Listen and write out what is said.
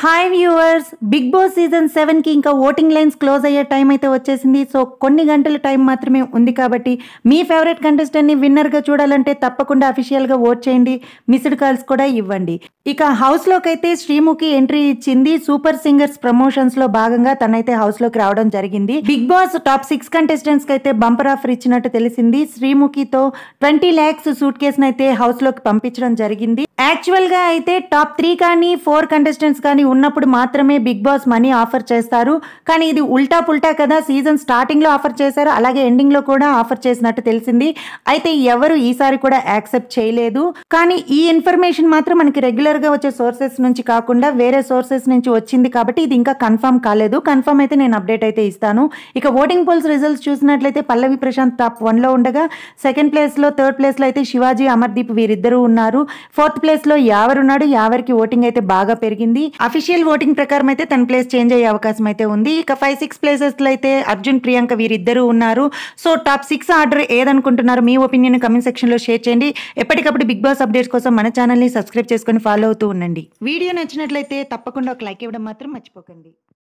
hi viewers Bigg Boss season సెవెన్కి ఇంకా voting lines close అయ్యే టైం అయితే వచ్చేసింది సో కొన్ని గంటల టైం మాత్రమే ఉంది కాబట్టి మీ ఫేవరెట్ కంటెస్టెంట్ని విన్నర్గా చూడాలంటే తప్పకుండా అఫీషియల్గా ఓట్ చేయండి మిస్డ్ కాల్స్ కూడా ఇవ్వండి ఇక హౌస్లోకి అయితే శ్రీముఖి ఎంట్రీ ఇచ్చింది సూపర్ సింగర్స్ ప్రమోషన్స్ లో భాగంగా తనైతే హౌస్లోకి రావడం జరిగింది బిగ్ బాస్ టాప్ సిక్స్ కంటెస్టెంట్స్కి అయితే బంపర్ ఆఫర్ ఇచ్చినట్టు తెలిసింది శ్రీముఖితో ట్వంటీ ల్యాక్స్ సూట్ హౌస్ హౌస్లోకి పంపించడం జరిగింది యాక్చువల్గా అయితే టాప్ త్రీ కానీ ఫోర్ కంటెస్టెంట్స్ కానీ ఉన్నప్పుడు మాత్రమే బిగ్ బాస్ మనీ ఆఫర్ చేస్తారు కానీ ఇది ఉల్టా పుల్టా కదా సీజన్ స్టార్టింగ్లో ఆఫర్ చేశారు అలాగే ఎండింగ్లో కూడా ఆఫర్ చేసినట్టు తెలిసింది అయితే ఎవరు ఈసారి కూడా యాక్సెప్ట్ చేయలేదు కానీ ఈ ఇన్ఫర్మేషన్ మాత్రం మనకి రెగ్యులర్గా వచ్చే సోర్సెస్ నుంచి కాకుండా వేరే సోర్సెస్ నుంచి వచ్చింది కాబట్టి ఇది ఇంకా కన్ఫర్మ్ కాలేదు కన్ఫర్మ్ అయితే నేను అప్డేట్ అయితే ఇస్తాను ఇక ఓటింగ్ పోల్స్ రిజల్ట్స్ చూసినట్లయితే పల్లవి ప్రశాంత్ టాప్ వన్లో ఉండగా సెకండ్ ప్లేస్లో థర్డ్ ప్లేస్లో అయితే శివాజీ అమర్దీప్ వీరిద్దరూ ఉన్నారు ఫోర్త్ లో యావరున్నాడు యావరికి ఓటింగ్ అయితే బాగా పెరిగింది అఫీషియల్ ఓటింగ్ ప్రకారం అయితే తన ప్లేస్ చేంజ్ అయ్యే అవకాశం అయితే ఉంది ఇక ఫైవ్ సిక్స్ ప్లేసెస్ లో అయితే అర్జున్ ప్రియాంక వీరిద్దరూ ఉన్నారు సో టాప్ సిక్స్ ఆర్డర్ ఏదనుకుంటున్నారు మీ ఒపీనియన్ కమెంట్ సెక్షన్ లో షేర్ చేయండి ఎప్పటికప్పుడు బిగ్ బాస్ అప్డేట్స్ కోసం మన ఛానల్ ని సబ్స్క్రైబ్ చేసుకొని ఫాలో అవుతూ ఉండండి వీడియో నచ్చినట్లయితే తప్పకుండా ఒక లైక్ ఇవ్వడం మాత్రం మర్చిపోకండి